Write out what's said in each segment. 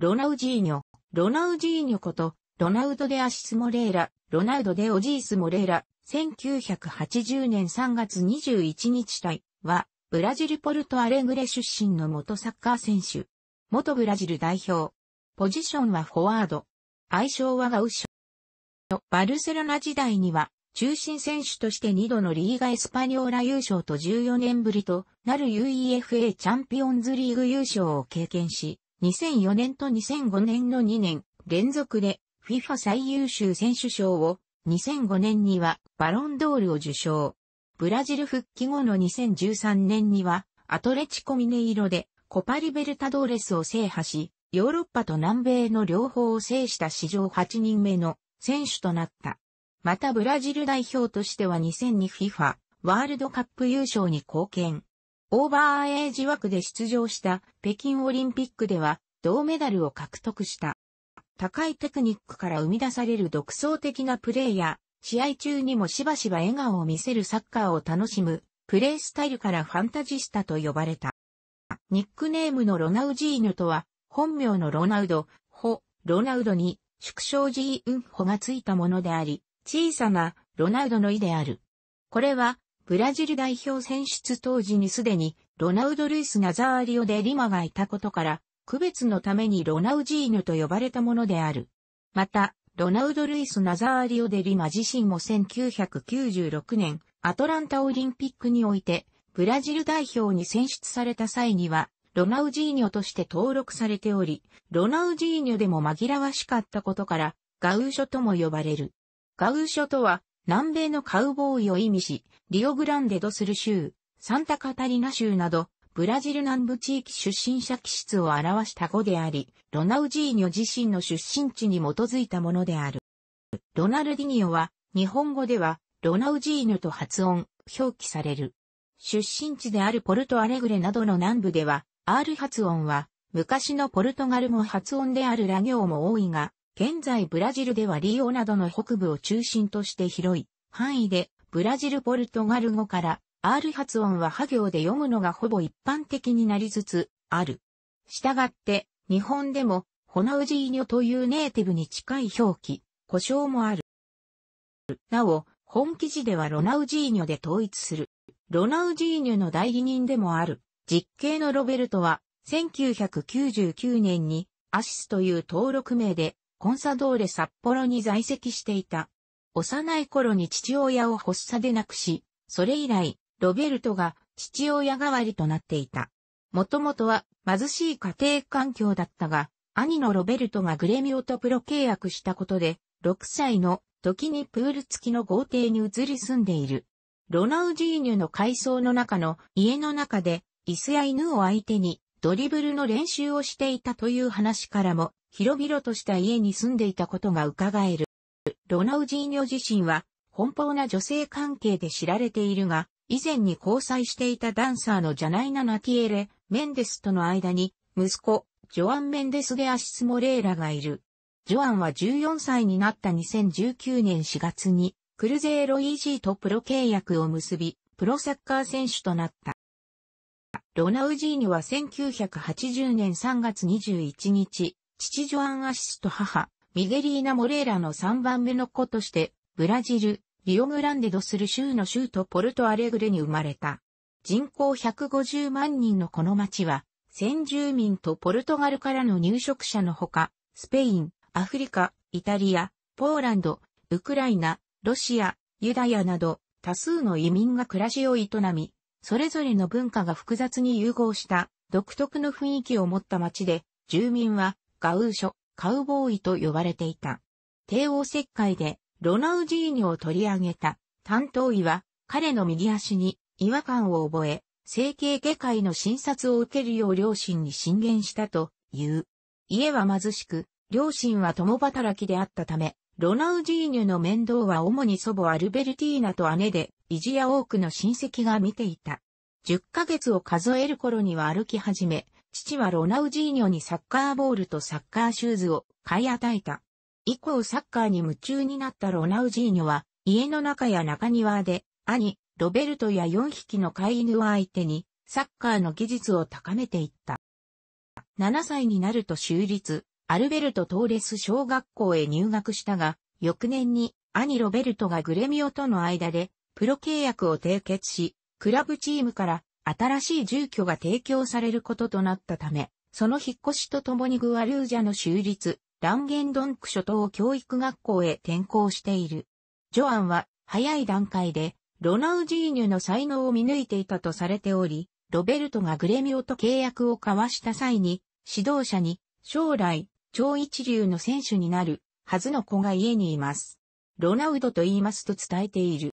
ロナウジーニョ、ロナウジーニョこと、ロナウド・デ・アシス・モレーラ、ロナウド・デ・オジース・モレーラ、1980年3月21日対は、ブラジル・ポルト・アレグレ出身の元サッカー選手。元ブラジル代表。ポジションはフォワード。愛称はガウショ。バルセロナ時代には、中心選手として2度のリーガ・エスパニョーラ優勝と14年ぶりとなる UEFA チャンピオンズリーグ優勝を経験し、2004年と2005年の2年連続で FIFA 最優秀選手賞を、2005年にはバロンドールを受賞。ブラジル復帰後の2013年には、アトレチコミネイロでコパリベルタドーレスを制覇し、ヨーロッパと南米の両方を制した史上8人目の選手となった。またブラジル代表としては 2002FIFA ワールドカップ優勝に貢献。オーバーエイジ枠で出場した北京オリンピックでは銅メダルを獲得した。高いテクニックから生み出される独創的なプレーや、試合中にもしばしば笑顔を見せるサッカーを楽しむ、プレースタイルからファンタジスタと呼ばれた。ニックネームのロナウジーヌとは、本名のロナウド、ホ、ロナウドに、縮小ジーンホがついたものであり、小さなロナウドの意である。これは、ブラジル代表選出当時にすでにロナウド・ルイス・ナザーリオ・デ・リマがいたことから、区別のためにロナウジーヌと呼ばれたものである。また、ロナウド・ルイス・ナザーリオ・デ・リマ自身も1996年、アトランタオリンピックにおいて、ブラジル代表に選出された際には、ロナウジーニョとして登録されており、ロナウジーニョでも紛らわしかったことから、ガウーショとも呼ばれる。ガウーショとは、南米のカウボーイを意味し、リオグランデドスル州、サンタカタリナ州など、ブラジル南部地域出身者気質を表した語であり、ロナウジーニョ自身の出身地に基づいたものである。ロナルディニョは、日本語では、ロナウジーニョと発音、表記される。出身地であるポルトアレグレなどの南部では、R 発音は、昔のポルトガル語発音であるラ行も多いが、現在ブラジルではリオなどの北部を中心として広い範囲で、ブラジルポルトガル語から R 発音は波行で読むのがほぼ一般的になりつつある。したがって、日本でも、ホナウジーニョというネイティブに近い表記、故障もある。なお、本記事ではロナウジーニョで統一する。ロナウジーニョの代理人でもある、実刑のロベルトは、1999年にアシスという登録名でコンサドーレ札幌に在籍していた。幼い頃に父親を発作で亡くし、それ以来、ロベルトが父親代わりとなっていた。もともとは貧しい家庭環境だったが、兄のロベルトがグレミオとプロ契約したことで、6歳の時にプール付きの豪邸に移り住んでいる。ロナウジーニュの階層の中の家の中で椅子や犬を相手にドリブルの練習をしていたという話からも広々とした家に住んでいたことが伺える。ロナウジーニョ自身は、奔放な女性関係で知られているが、以前に交際していたダンサーのジャナイナ・ナティエレ・メンデスとの間に、息子、ジョアン・メンデス・デ・アシス・モレーラがいる。ジョアンは14歳になった2019年4月に、クルゼーロイジーとプロ契約を結び、プロサッカー選手となった。ロナウジーニは1980年3月21日、父ジョアン・アシスと母、ミゲリーナ・モレーラの3番目の子として、ブラジル、リオグランデドする州の州都ポルトアレグレに生まれた。人口150万人のこの町は、先住民とポルトガルからの入植者のほか、スペイン、アフリカ、イタリア、ポーランド、ウクライナ、ロシア、ユダヤなど多数の移民が暮らしを営み、それぞれの文化が複雑に融合した独特の雰囲気を持った町で、住民はガウーショ、カウボーイと呼ばれていた。帝王切開でロナウジーニョを取り上げた担当医は彼の右足に違和感を覚え、整形外科医の診察を受けるよう両親に進言したという。家は貧しく、両親は共働きであったため、ロナウジーニュの面倒は主に祖母アルベルティーナと姉で、意地や多くの親戚が見ていた。10ヶ月を数える頃には歩き始め、父はロナウジーニョにサッカーボールとサッカーシューズを買い与えた。以降サッカーに夢中になったロナウジーニョは、家の中や中庭で、兄、ロベルトや4匹の飼い犬を相手に、サッカーの技術を高めていった。7歳になると州立、アルベルト・トーレス小学校へ入学したが、翌年に兄ロベルトがグレミオとの間でプロ契約を締結し、クラブチームから新しい住居が提供されることとなったため、その引っ越しとともにグアルージャの州立、ランゲンドンク諸島教育学校へ転校している。ジョアンは早い段階でロナウジーニュの才能を見抜いていたとされており、ロベルトがグレミオと契約を交わした際に、指導者に将来超一流の選手になるはずの子が家にいます。ロナウドと言いますと伝えている。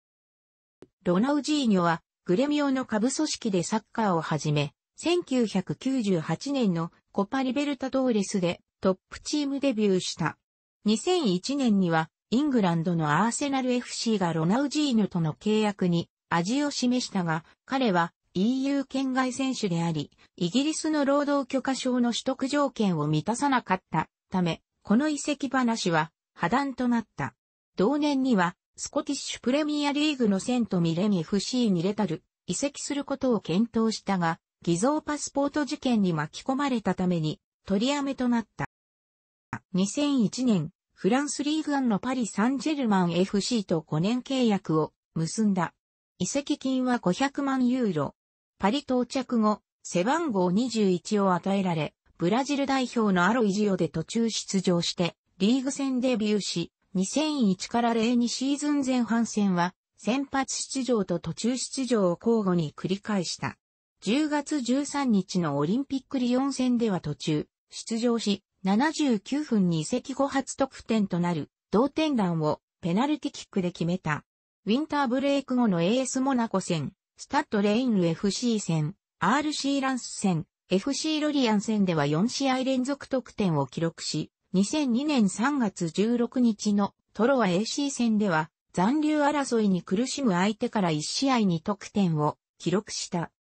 ロナウジーニョはグレミオの下部組織でサッカーをはじめ、1998年のコパリベルタドーレスでトップチームデビューした。2001年にはイングランドのアーセナル FC がロナウジーヌとの契約に味を示したが、彼は EU 圏外選手であり、イギリスの労働許可証の取得条件を満たさなかったため、この遺跡話は破談となった。同年にはスコティッシュプレミアリーグのセントミレミ FC にレタル、移籍することを検討したが、偽造パスポート事件に巻き込まれたために、取りやめとなった。2001年、フランスリーグアンのパリ・サンジェルマン FC と5年契約を結んだ。移籍金は500万ユーロ。パリ到着後、背番号21を与えられ、ブラジル代表のアロイジオで途中出場して、リーグ戦デビューし、2001から02シーズン前半戦は、先発出場と途中出場を交互に繰り返した。10月13日のオリンピックリヨン戦では途中、出場し、79分に移籍後初得点となる同点弾をペナルティキックで決めた。ウィンターブレイク後の AS モナコ戦、スタッドレインル FC 戦、RC ランス戦、FC ロリアン戦では4試合連続得点を記録し、2002年3月16日のトロワ AC 戦では残留争いに苦しむ相手から1試合に得点を記録した。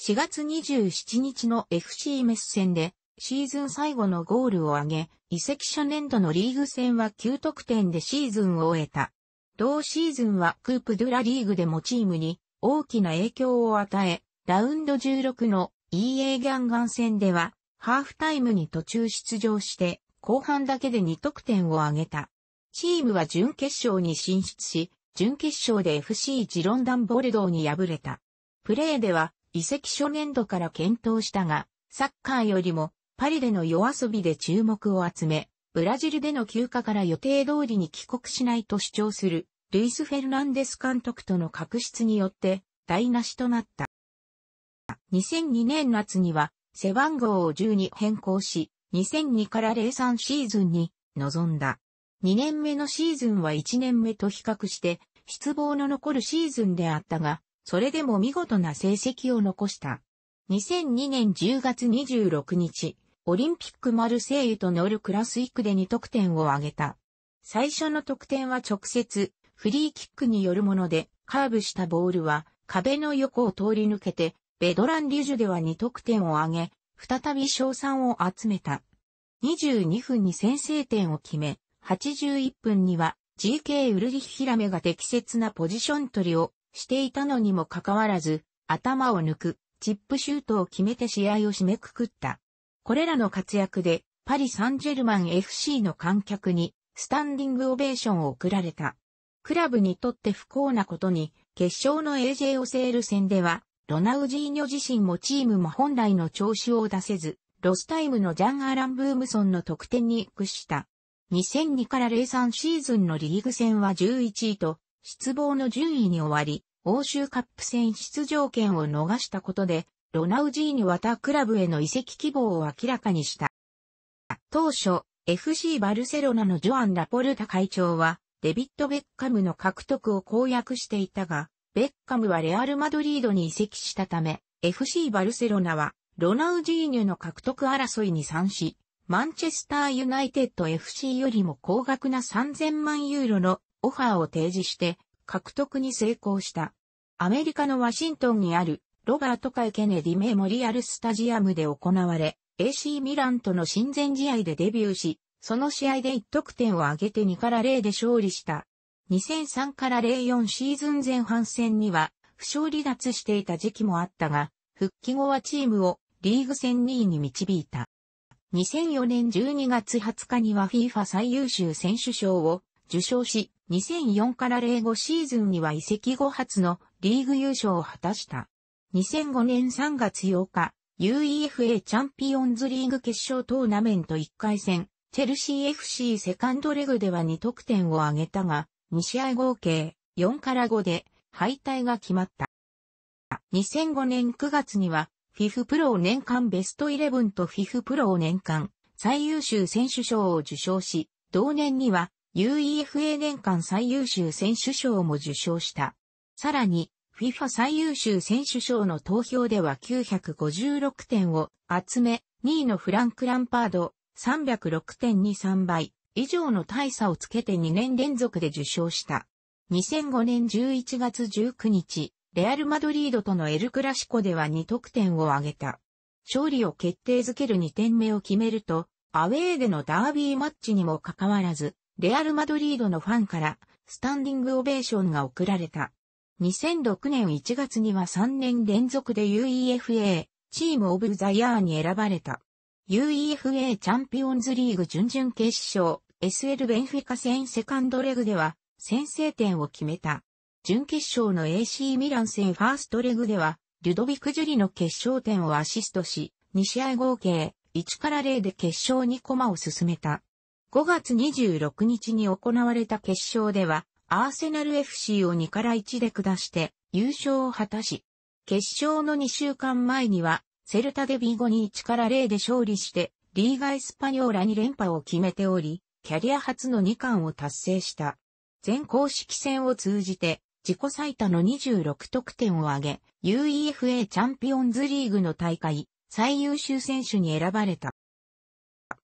4月27日の FC メス戦でシーズン最後のゴールを挙げ、移籍初年度のリーグ戦は9得点でシーズンを終えた。同シーズンはクープドゥラリーグでもチームに大きな影響を与え、ラウンド16の EA ギャンガン戦ではハーフタイムに途中出場して後半だけで2得点を挙げた。チームは準決勝に進出し、準決勝で FC ジロンダンボルドーに敗れた。プレーでは、移籍初年度から検討したが、サッカーよりもパリでの夜遊びで注目を集め、ブラジルでの休暇から予定通りに帰国しないと主張する、ルイス・フェルナンデス監督との確執によって、台無しとなった。2002年夏には、背番号を10に変更し、2002から03シーズンに臨んだ。2年目のシーズンは1年目と比較して失望の残るシーズンであったが、それでも見事な成績を残した。2002年10月26日、オリンピックマルセイユとノルクラスイクで2得点を挙げた。最初の得点は直接、フリーキックによるもので、カーブしたボールは壁の横を通り抜けて、ベドラン・リュジュでは2得点を挙げ、再び賞賛を集めた。22分に先制点を決め、81分には GK ウルリヒヒラメが適切なポジション取りをしていたのにもかかわらず、頭を抜く、チップシュートを決めて試合を締めくくった。これらの活躍で、パリ・サンジェルマン FC の観客に、スタンディングオベーションを送られた。クラブにとって不幸なことに、決勝の AJ オセール戦では、ロナウジーニョ自身もチームも本来の調子を出せず、ロスタイムのジャン・アラン・ブームソンの得点に屈した。2002から03シーズンのリーグ戦は11位と、失望の順位に終わり、欧州カップ戦出場権を逃したことで、ロナウジーニワタクラブへの移籍希望を明らかにした。当初、FC バルセロナのジョアン・ラポルタ会長は、デビット・ベッカムの獲得を公約していたが、ベッカムはレアル・マドリードに移籍したため、FC バルセロナはロナウジーニュの獲得争いに参し、マンチェスターユナイテッド FC よりも高額な3000万ユーロのオファーを提示して獲得に成功した。アメリカのワシントンにあるロバートイ・ケネディメモリアルスタジアムで行われ、AC ミランとの親善試合でデビューし、その試合で1得点を挙げて2から0で勝利した。2003から04シーズン前半戦には、負傷離脱していた時期もあったが、復帰後はチームをリーグ戦2位に導いた。2004年12月20日には FIFA 最優秀選手賞を受賞し、2004から05シーズンには移籍後初のリーグ優勝を果たした。2005年3月8日、UEFA チャンピオンズリーグ決勝トーナメント1回戦、チェルシー FC セカンドレグでは2得点を挙げたが、2試合合計4から5で敗退が決まった。2005年9月には FIF プロを年間ベストイレブンと FIF プロを年間最優秀選手賞を受賞し、同年には UEFA 年間最優秀選手賞も受賞した。さらに、FIFA 最優秀選手賞の投票では956点を集め、2位のフランク・ランパード306.23倍以上の大差をつけて2年連続で受賞した。2005年11月19日、レアル・マドリードとのエル・クラシコでは2得点を挙げた。勝利を決定づける2点目を決めると、アウェーでのダービーマッチにもかかわらず、レアル・マドリードのファンから、スタンディングオベーションが送られた。2006年1月には3年連続で UEFA チームオブザヤーに選ばれた。UEFA チャンピオンズリーグ準々決勝 SL ベンフィカ戦セカンドレグでは先制点を決めた。準決勝の AC ミラン戦ファーストレグでは、リュドビク・ジュリの決勝点をアシストし、2試合合計、1から0で決勝に駒を進めた。5月26日に行われた決勝では、アーセナル FC を2から1で下して優勝を果たし、決勝の2週間前には、セルタデビーゴに1から0で勝利して、リーガ・エスパニョーラに連覇を決めており、キャリア初の2冠を達成した。全公式戦を通じて自己最多の26得点を挙げ、UEFA チャンピオンズリーグの大会、最優秀選手に選ばれた。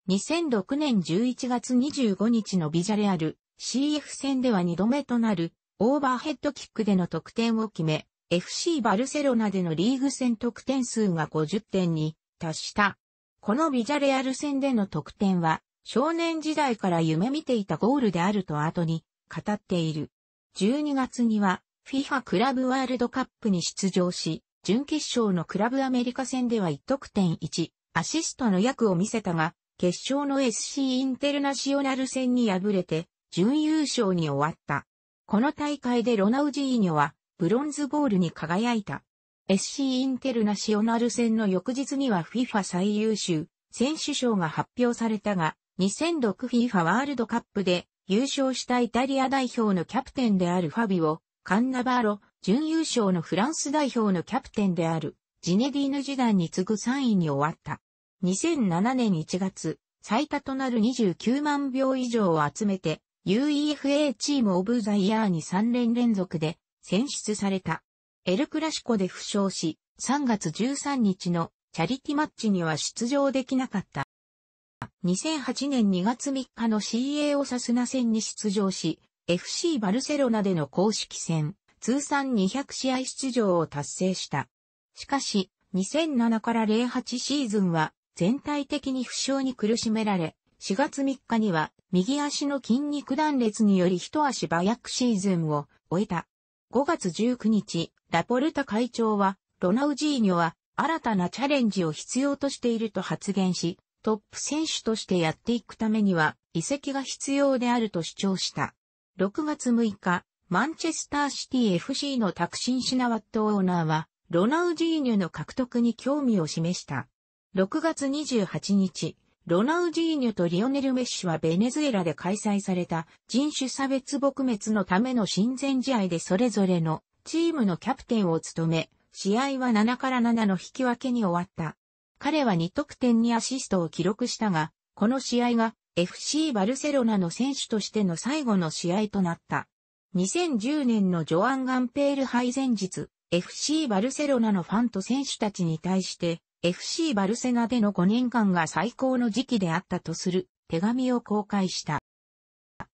2006年11月25日のビジャレアル CF 戦では2度目となるオーバーヘッドキックでの得点を決め、FC バルセロナでのリーグ戦得点数が50点に達した。このビジャレアル戦での得点は少年時代から夢見ていたゴールであると後に語っている。12月には FIFA クラブワールドカップに出場し、準決勝のクラブアメリカ戦では1得点1、アシストの役を見せたが、決勝の SC インテルナシオナル戦に敗れて、準優勝に終わった。この大会でロナウジーニョは、ブロンズボールに輝いた。SC インテルナシオナル戦の翌日には FIFA 最優秀選手賞が発表されたが、2006FIFA ワールドカップで優勝したイタリア代表のキャプテンであるファビオ、カンナバーロ、準優勝のフランス代表のキャプテンである、ジネディーヌ時代に次ぐ3位に終わった。2007年1月、最多となる29万票以上を集めて、UEFA チームオブザイヤーに3連連続で選出された。エルクラシコで負傷し、3月13日のチャリティマッチには出場できなかった。2008年2月3日の CA オサスナ戦に出場し、FC バルセロナでの公式戦、通算200試合出場を達成した。しかし、2007から08シーズンは全体的に負傷に苦しめられ、4月3日には右足の筋肉断裂により一足早くシーズンを終えた。5月19日、ラポルタ会長は、ロナウジーニョは新たなチャレンジを必要としていると発言し、トップ選手としてやっていくためには移籍が必要であると主張した。6月6日、マンチェスターシティ FC のタクシン・シナワットオーナーは、ロナウジーニュの獲得に興味を示した。6月28日、ロナウジーニュとリオネル・メッシはベネズエラで開催された人種差別撲滅のための親善試合でそれぞれのチームのキャプテンを務め、試合は7から7の引き分けに終わった。彼は2得点にアシストを記録したが、この試合が FC バルセロナの選手としての最後の試合となった。2010年のジョアン・ガンペール敗前日、FC バルセロナのファンと選手たちに対して、FC バルセナでの5年間が最高の時期であったとする手紙を公開した。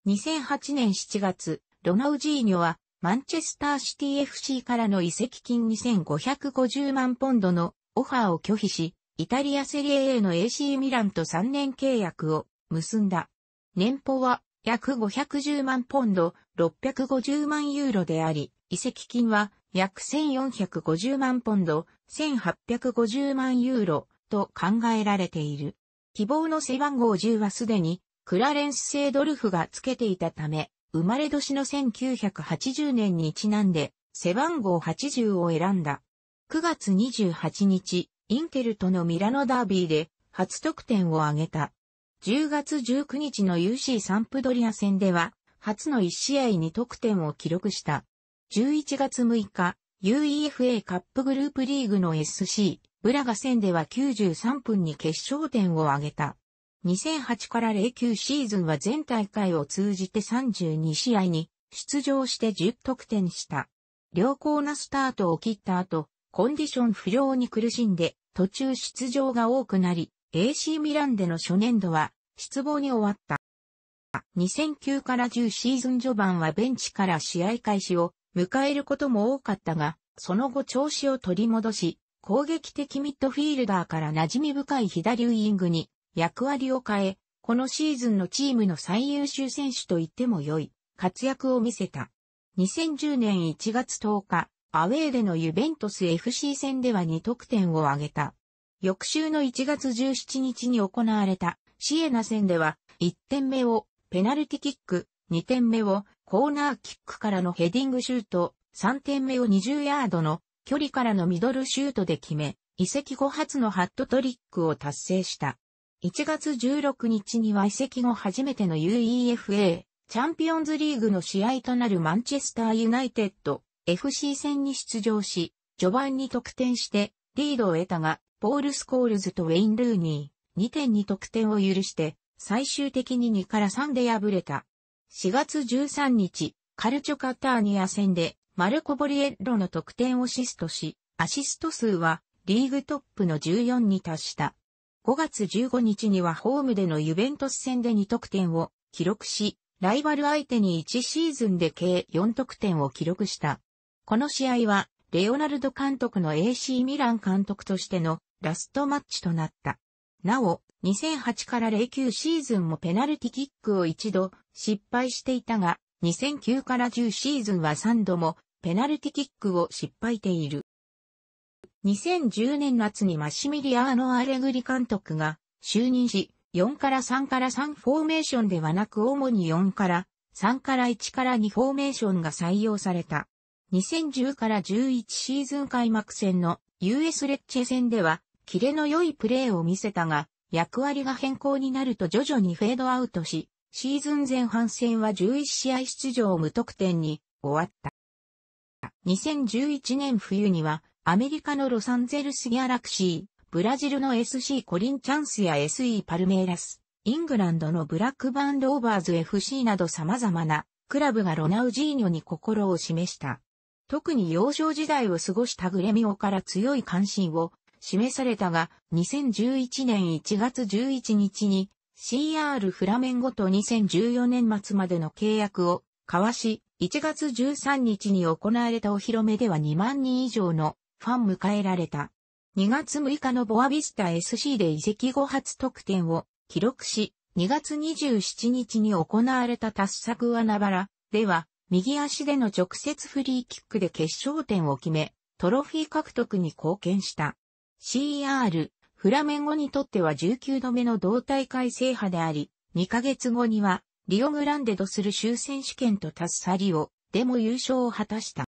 2008年7月、ロナウジーニョはマンチェスターシティ FC からの移籍金2550万ポンドのオファーを拒否し、イタリアセリエ A の AC ミランと3年契約を結んだ。年俸は約510万ポンド、650万ユーロであり、移籍金は約1450万ポンド、1850万ユーロと考えられている。希望の背番号10はすでにクラレンス・セイドルフがつけていたため、生まれ年の1980年にちなんで背番号80を選んだ。9月28日、インテルとのミラノダービーで初得点を挙げた。10月19日の UC サンプドリア戦では、初の1試合に得点を記録した。11月6日、UEFA カップグループリーグの SC、ブラガ戦では93分に決勝点を挙げた。2008から09シーズンは全大会を通じて32試合に出場して10得点した。良好なスタートを切った後、コンディション不良に苦しんで途中出場が多くなり、AC ミランでの初年度は失望に終わった。2009から10シーズン序盤はベンチから試合開始を迎えることも多かったが、その後調子を取り戻し、攻撃的ミッドフィールダーから馴染み深い左ウィングに役割を変え、このシーズンのチームの最優秀選手と言っても良い活躍を見せた。2010年1月10日、アウェーでのユベントス FC 戦では2得点を挙げた。翌週の1月17日に行われたシエナ戦では1点目をペナルティキック、2点目をコーナーキックからのヘディングシュート、3点目を20ヤードの距離からのミドルシュートで決め、移籍後初のハットトリックを達成した。1月16日には移籍後初めての UEFA チャンピオンズリーグの試合となるマンチェスターユナイテッド FC 戦に出場し、序盤に得点してリードを得たが、ポール・スコールズとウェイン・ルーニー、2点に得点を許して、最終的に2から3で敗れた。4月13日、カルチョカターニア戦で、マルコ・ボリエッロの得点をシストし、アシスト数はリーグトップの14に達した。5月15日にはホームでのユベントス戦で2得点を記録し、ライバル相手に1シーズンで計4得点を記録した。この試合は、レオナルド監督の AC ミラン監督としてのラストマッチとなった。なお、2008から09シーズンもペナルティキックを一度失敗していたが、2009から10シーズンは3度もペナルティキックを失敗ている。2010年夏にマシミリアーノ・アレグリ監督が就任し、4から3から3フォーメーションではなく主に4から3から1から2フォーメーションが採用された。2010から11シーズン開幕戦の US レッチェ戦では、キレの良いプレーを見せたが、役割が変更になると徐々にフェードアウトし、シーズン前半戦は11試合出場無得点に終わった。2011年冬には、アメリカのロサンゼルスギャラクシー、ブラジルの SC コリンチャンスや SE パルメイラス、イングランドのブラックバンローバーズ FC など様々なクラブがロナウジーニョに心を示した。特に幼少時代を過ごしたグレミオから強い関心を示されたが、2011年1月11日に CR フラメンゴと2014年末までの契約を交わし、1月13日に行われたお披露目では2万人以上のファン迎えられた。2月6日のボアビスタ SC で移籍後初得点を記録し、2月27日に行われた達作アナバラでは右足での直接フリーキックで決勝点を決め、トロフィー獲得に貢献した。CR、フラメンゴにとっては19度目の同大会制覇であり、2ヶ月後には、リオグランデドする州選手権とタッサリオでも優勝を果たした。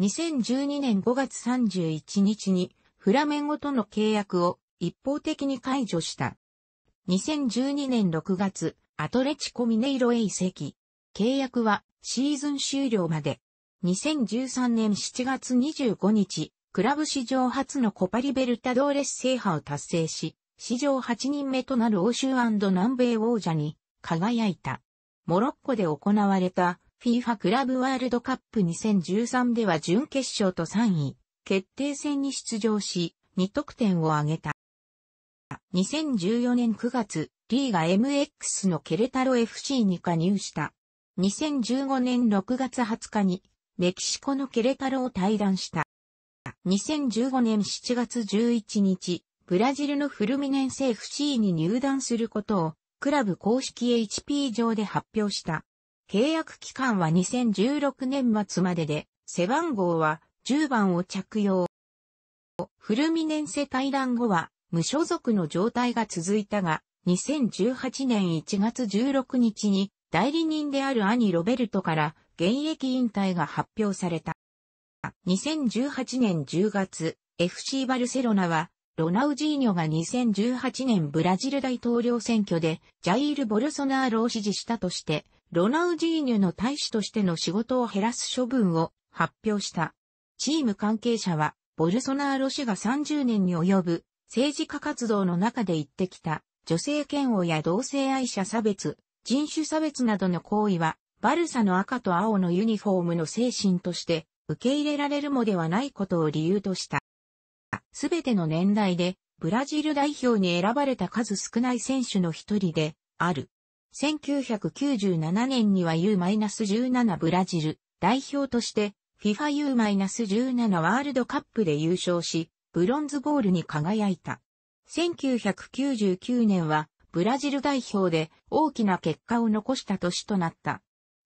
2012年5月31日に、フラメンゴとの契約を一方的に解除した。2012年6月、アトレチコミネイロへ移籍。契約はシーズン終了まで。2013年7月25日、クラブ史上初のコパリベルタドーレス制覇を達成し、史上8人目となる欧州南米王者に輝いた。モロッコで行われた FIFA クラブワールドカップ2013では準決勝と3位、決定戦に出場し、2得点を挙げた。2014年9月、リーガ MX のケレタロ FC に加入した。2015年6月20日にメキシコのケレタロを退団した。2015年7月11日、ブラジルのフルミネンセ FC に入団することをクラブ公式 HP 上で発表した。契約期間は2016年末までで、背番号は10番を着用。フルミネンセ退団後は無所属の状態が続いたが、2018年1月16日に代理人である兄ロベルトから現役引退が発表された。2018年10月、FC バルセロナは、ロナウジーニョが2018年ブラジル大統領選挙で、ジャイール・ボルソナーロを支持したとして、ロナウジーニョの大使としての仕事を減らす処分を発表した。チーム関係者は、ボルソナーロ氏が30年に及ぶ政治家活動の中で言ってきた女性嫌悪や同性愛者差別、人種差別などの行為は、バルサの赤と青のユニフォームの精神として受け入れられるもではないことを理由とした。すべての年代でブラジル代表に選ばれた数少ない選手の一人である。1997年には U-17 ブラジル代表として FIFA U-17 ワールドカップで優勝し、ブロンズボールに輝いた。1999年はブラジル代表で大きな結果を残した年となった。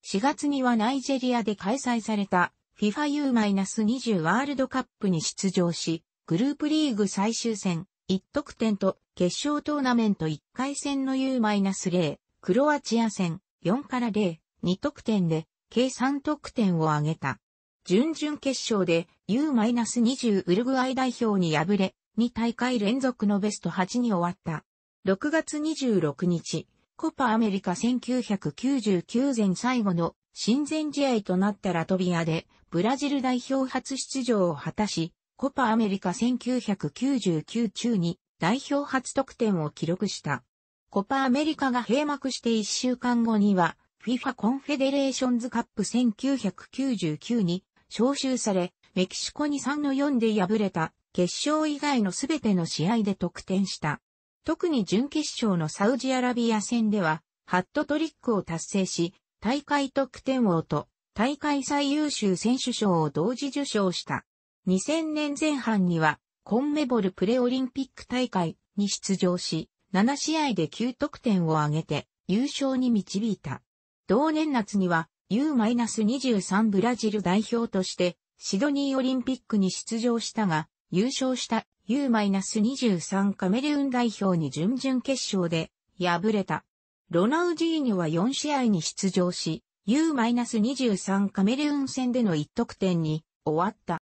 4月にはナイジェリアで開催された FIFAU-20 ワールドカップに出場し、グループリーグ最終戦、1得点と決勝トーナメント1回戦の U-0、クロアチア戦4から0、2得点で計3得点を挙げた。準々決勝で U-20 ウルグアイ代表に敗れ、2大会連続のベスト8に終わった。6月26日、コパアメリカ1999前最後の親善試合となったラトビアで、ブラジル代表初出場を果たし、コパアメリカ1999中に代表初得点を記録した。コパアメリカが閉幕して1週間後には、FIFA コンフェデレーションズカップ1999に招集され、メキシコに3の4で敗れた決勝以外のすべての試合で得点した。特に準決勝のサウジアラビア戦では、ハットトリックを達成し、大会得点王と大会最優秀選手賞を同時受賞した。2000年前半には、コンメボルプレオリンピック大会に出場し、7試合で9得点を挙げて優勝に導いた。同年夏には U-23 ブラジル代表としてシドニーオリンピックに出場したが、優勝した U-23 カメルーン代表に準々決勝で敗れた。ロナウジーニョは4試合に出場し、U-23 カメルーン戦での1得点に終わった。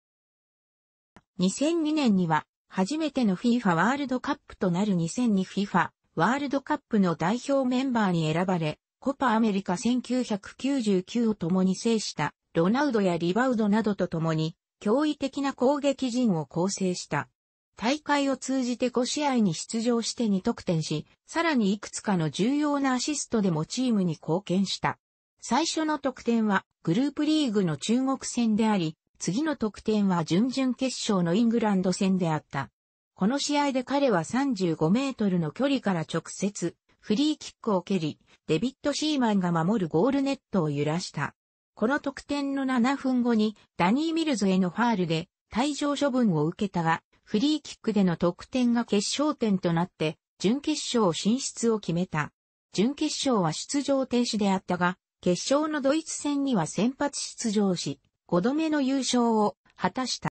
2002年には初めての FIFA ワールドカップとなる 2002FIFA ワールドカップの代表メンバーに選ばれ、コパアメリカ1999を共に制したロナウドやリバウドなどと共に驚異的な攻撃陣を構成した。大会を通じて5試合に出場して2得点し、さらにいくつかの重要なアシストでもチームに貢献した。最初の得点はグループリーグの中国戦であり、次の得点は準々決勝のイングランド戦であった。この試合で彼は35メートルの距離から直接、フリーキックを蹴り、デビッド・シーマンが守るゴールネットを揺らした。この得点の7分後にダニー・ミルズへのファールで退場処分を受けたが、フリーキックでの得点が決勝点となって、準決勝進出を決めた。準決勝は出場停止であったが、決勝のドイツ戦には先発出場し、5度目の優勝を果たした。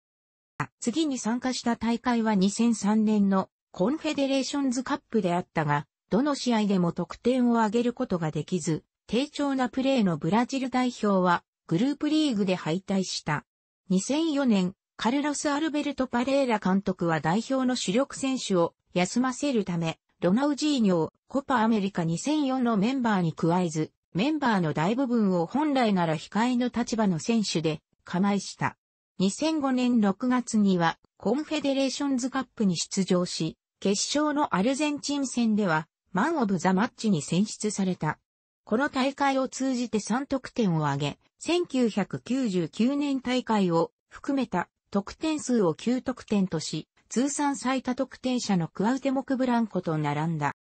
次に参加した大会は2003年のコンフェデレーションズカップであったが、どの試合でも得点を挙げることができず、低調なプレーのブラジル代表はグループリーグで敗退した。2004年、カルロス・アルベルト・パレーラ監督は代表の主力選手を休ませるため、ロナウジーニョをコパアメリカ2004のメンバーに加えず、メンバーの大部分を本来なら控えの立場の選手で、構えした。2005年6月には、コンフェデレーションズカップに出場し、決勝のアルゼンチン戦では、マン・オブ・ザ・マッチに選出された。この大会を通じて3得点を挙げ、1999年大会を含めた得点数を9得点とし、通算最多得点者のクアウテモクブランコと並んだ。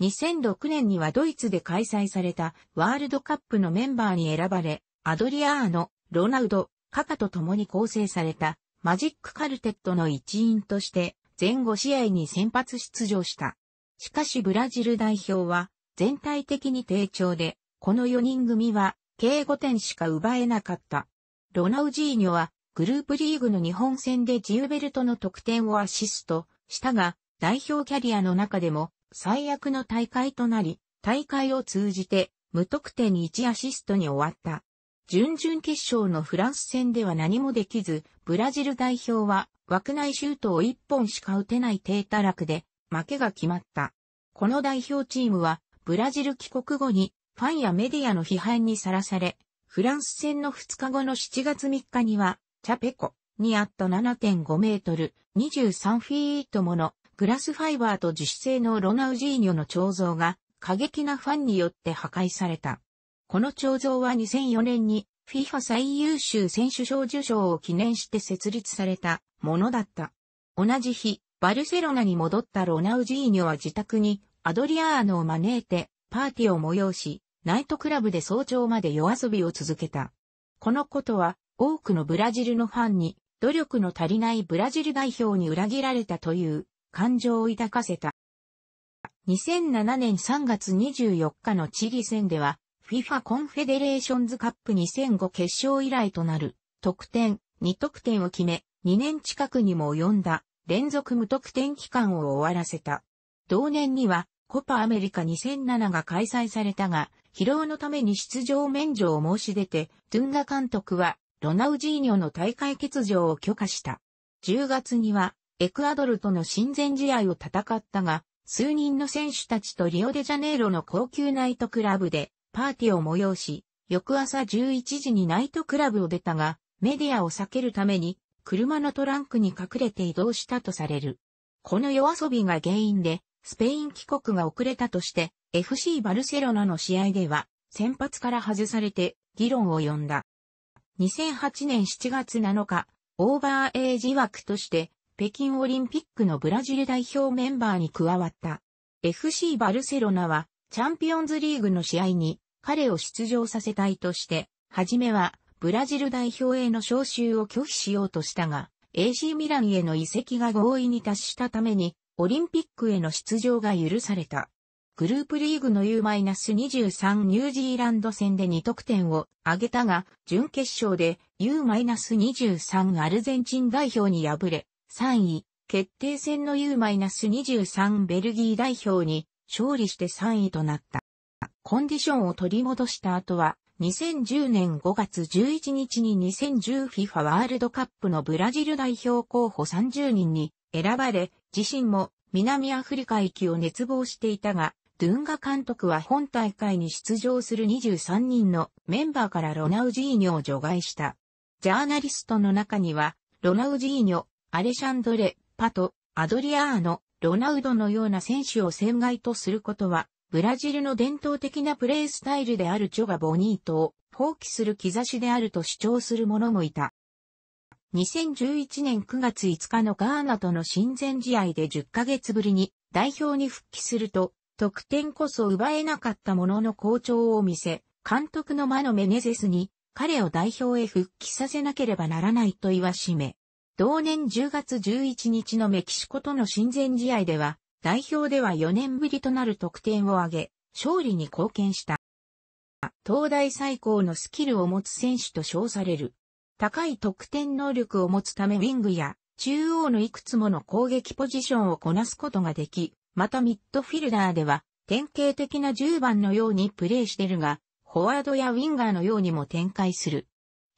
2006年にはドイツで開催されたワールドカップのメンバーに選ばれ、アドリアーノ、ロナウド、カカと共に構成されたマジックカルテットの一員として前後試合に先発出場した。しかしブラジル代表は全体的に低調で、この4人組は、計5点しか奪えなかった。ロナウジーニョは、グループリーグの日本戦でジウベルトの得点をアシストしたが、代表キャリアの中でも最悪の大会となり、大会を通じて無得点1アシストに終わった。準々決勝のフランス戦では何もできず、ブラジル代表は枠内シュートを1本しか打てない低たらくで負けが決まった。この代表チームはブラジル帰国後にファンやメディアの批判にさらされ、フランス戦の2日後の7月3日には、チャペコにあった7.5メートル、23フィートものグラスファイバーと樹脂製のロナウジーニョの彫像が過激なファンによって破壊された。この彫像は2004年に FIFA 最優秀選手賞受賞を記念して設立されたものだった。同じ日、バルセロナに戻ったロナウジーニョは自宅にアドリアーノを招いて、パーティーを催し、ナイトクラブで早朝まで夜遊びを続けた。このことは、多くのブラジルのファンに、努力の足りないブラジル代表に裏切られたという感情を抱かせた。2007年3月24日のチリ戦では、FIFA コンフェデレーションズカップ2005決勝以来となる、得点、2得点を決め、2年近くにも及んだ、連続無得点期間を終わらせた。同年には、コパアメリカ2007が開催されたが、疲労のために出場免除を申し出て、トゥンガ監督は、ロナウジーニョの大会欠場を許可した。10月には、エクアドルとの親善試合を戦ったが、数人の選手たちとリオデジャネイロの高級ナイトクラブで、パーティーを催し、翌朝11時にナイトクラブを出たが、メディアを避けるために、車のトランクに隠れて移動したとされる。この夜遊びが原因で、スペイン帰国が遅れたとして、FC バルセロナの試合では、先発から外されて、議論を呼んだ。2008年7月7日、オーバーエイジ枠として、北京オリンピックのブラジル代表メンバーに加わった。FC バルセロナは、チャンピオンズリーグの試合に彼を出場させたいとして、はじめはブラジル代表への招集を拒否しようとしたが、AC ミランへの移籍が合意に達したために、オリンピックへの出場が許された。グループリーグの U-23 ニュージーランド戦で2得点を挙げたが、準決勝で U-23 アルゼンチン代表に敗れ、3位、決定戦の U-23 ベルギー代表に勝利して3位となった。コンディションを取り戻した後は、2010年5月11日に 2010FIFA ワールドカップのブラジル代表候補30人に選ばれ、自身も南アフリカ行きを熱望していたが、ドゥンガ監督は本大会に出場する23人のメンバーからロナウジーニョを除外した。ジャーナリストの中には、ロナウジーニョ、アレシャンドレ、パト、アドリアーノ、ロナウドのような選手を戦外とすることは、ブラジルの伝統的なプレースタイルであるチョガ・ボニートを放棄する兆しであると主張する者もいた。2011年9月5日のガーナとの親善試合で10ヶ月ぶりに代表に復帰すると、得点こそ奪えなかったものの好調を見せ、監督のマノメネゼスに彼を代表へ復帰させなければならないと言わしめ、同年10月11日のメキシコとの親善試合では、代表では4年ぶりとなる得点を挙げ、勝利に貢献した。東大最高のスキルを持つ選手と称される、高い得点能力を持つためウィングや中央のいくつもの攻撃ポジションをこなすことができ、またミッドフィルダーでは典型的な10番のようにプレーしてるが、フォワードやウィンガーのようにも展開する。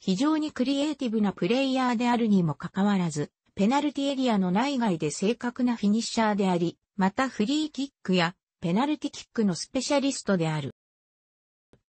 非常にクリエイティブなプレイヤーであるにもかかわらず、ペナルティエリアの内外で正確なフィニッシャーであり、またフリーキックやペナルティキックのスペシャリストである。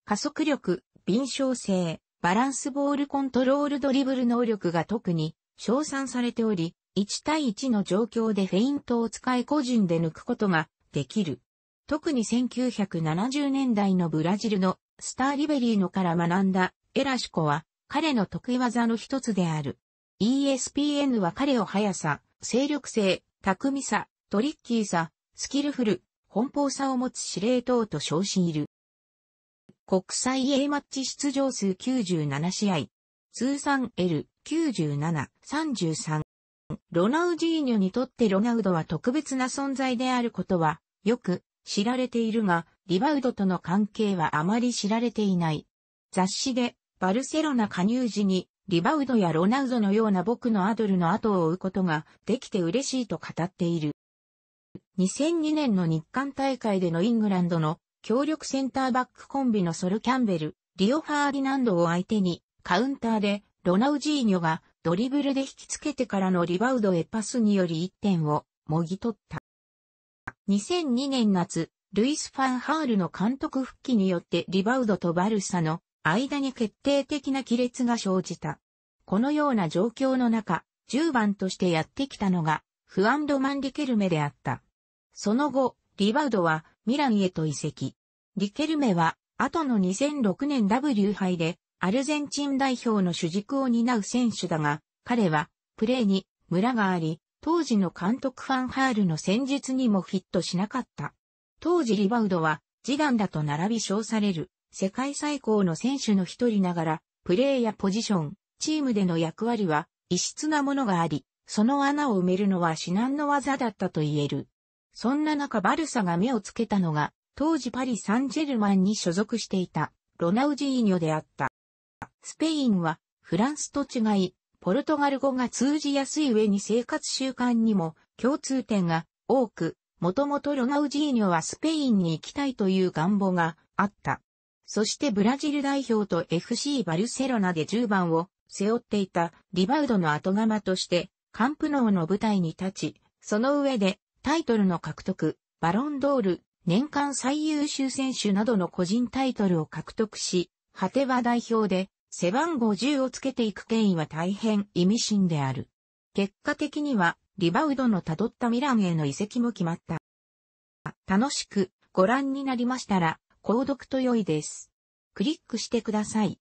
加速力、敏捷性、バランスボールコントロールドリブル能力が特に称賛されており、1対1の状況でフェイントを使い個人で抜くことができる。特に1970年代のブラジルのスターリベリーノから学んだエラシコは彼の得意技の一つである。ESPN は彼を速さ、精力性、巧みさ、トリッキーさ、スキルフル、奔放さを持つ司令塔と称しいる。国際 A マッチ出場数97試合、通算 L97、33。ロナウジーニョにとってロナウドは特別な存在であることは、よく知られているが、リバウドとの関係はあまり知られていない。雑誌で、バルセロナ加入時に、リバウドやロナウドのような僕のアドルの後を追うことができて嬉しいと語っている。2002年の日韓大会でのイングランドの協力センターバックコンビのソル・キャンベル、リオ・ファーディナンドを相手に、カウンターで、ロナウジーニョがドリブルで引きつけてからのリバウドへパスにより1点をもぎ取った。2002年夏、ルイス・ファンハールの監督復帰によってリバウドとバルサの間に決定的な亀裂が生じた。このような状況の中、10番としてやってきたのが、フアンド・マンリケルメであった。その後、リバウドはミランへと移籍。リケルメは、後の2006年 W 杯で、アルゼンチン代表の主軸を担う選手だが、彼は、プレーに、ムラがあり、当時の監督ファンハールの戦術にもフィットしなかった。当時リバウドは、ジダンだと並び称される、世界最高の選手の一人ながら、プレーやポジション、チームでの役割は、異質なものがあり、その穴を埋めるのは至難の技だったと言える。そんな中バルサが目をつけたのが、当時パリ・サンジェルマンに所属していた、ロナウジーニョであった。スペインは、フランスと違い、ポルトガル語が通じやすい上に生活習慣にも共通点が多く、もともとロナウジーニョはスペインに行きたいという願望があった。そしてブラジル代表と FC バルセロナで10番を背負っていたリバウドの後釜として、カンプノーの舞台に立ち、その上でタイトルの獲得、バロンドール、年間最優秀選手などの個人タイトルを獲得し、果ては代表で背番号10をつけていく権威は大変意味深である。結果的にはリバウドの辿ったミランへの移籍も決まった。楽しくご覧になりましたら、購読と良いです。クリックしてください。